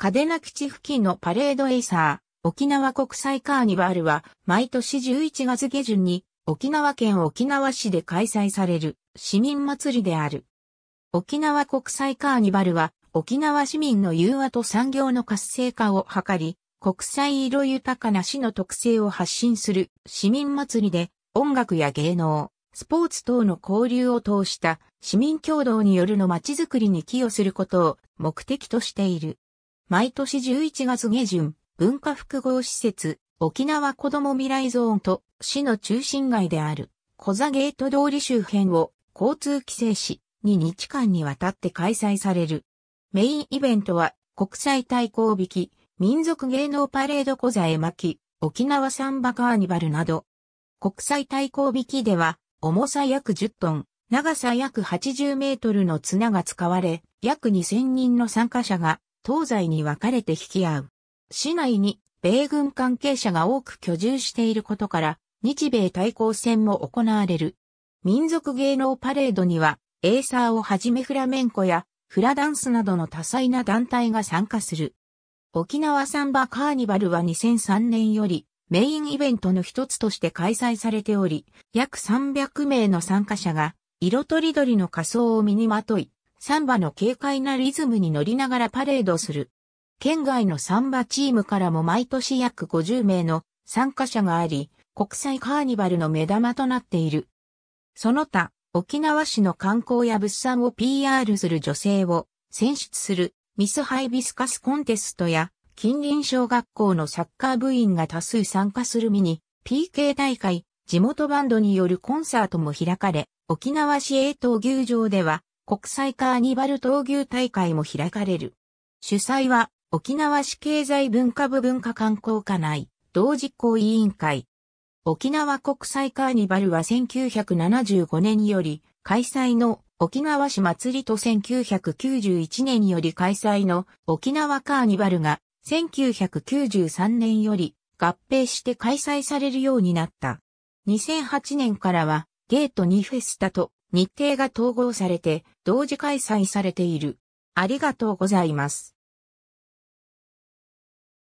嘉手納基地付近のパレードエイサー、沖縄国際カーニバルは、毎年11月下旬に、沖縄県沖縄市で開催される市民祭りである。沖縄国際カーニバルは、沖縄市民の融和と産業の活性化を図り、国際色豊かな市の特性を発信する市民祭りで、音楽や芸能、スポーツ等の交流を通した市民共同によるの街づくりに寄与することを目的としている。毎年11月下旬、文化複合施設、沖縄子ども未来ゾーンと市の中心街である小座ゲート通り周辺を交通規制し、2日間にわたって開催される。メインイベントは国際対抗引き、民族芸能パレード小座へ巻き、沖縄サンバカーニバルなど。国際対抗引きでは重さ約10トン、長さ約80メートルの綱が使われ、約2000人の参加者が東西に分かれて引き合う。市内に米軍関係者が多く居住していることから、日米対抗戦も行われる。民族芸能パレードには、エーサーをはじめフラメンコやフラダンスなどの多彩な団体が参加する。沖縄サンバカーニバルは2003年よりメインイベントの一つとして開催されており、約300名の参加者が色とりどりの仮装を身にまとい、サンバの軽快なリズムに乗りながらパレードする。県外のサンバチームからも毎年約50名の参加者があり、国際カーニバルの目玉となっている。その他、沖縄市の観光や物産を PR する女性を選出するミスハイビスカスコンテストや近隣小学校のサッカー部員が多数参加するミニ PK 大会、地元バンドによるコンサートも開かれ、沖縄市営闘牛場では国際カーニバル闘牛大会も開かれる。主催は沖縄市経済文化部文化観光課内同実行委員会。沖縄国際カーニバルは1975年より開催の沖縄市祭りと1991年より開催の沖縄カーニバルが1993年より合併して開催されるようになった。2008年からはゲートニフェスタと日程が統合されて同時開催されている。ありがとうございます。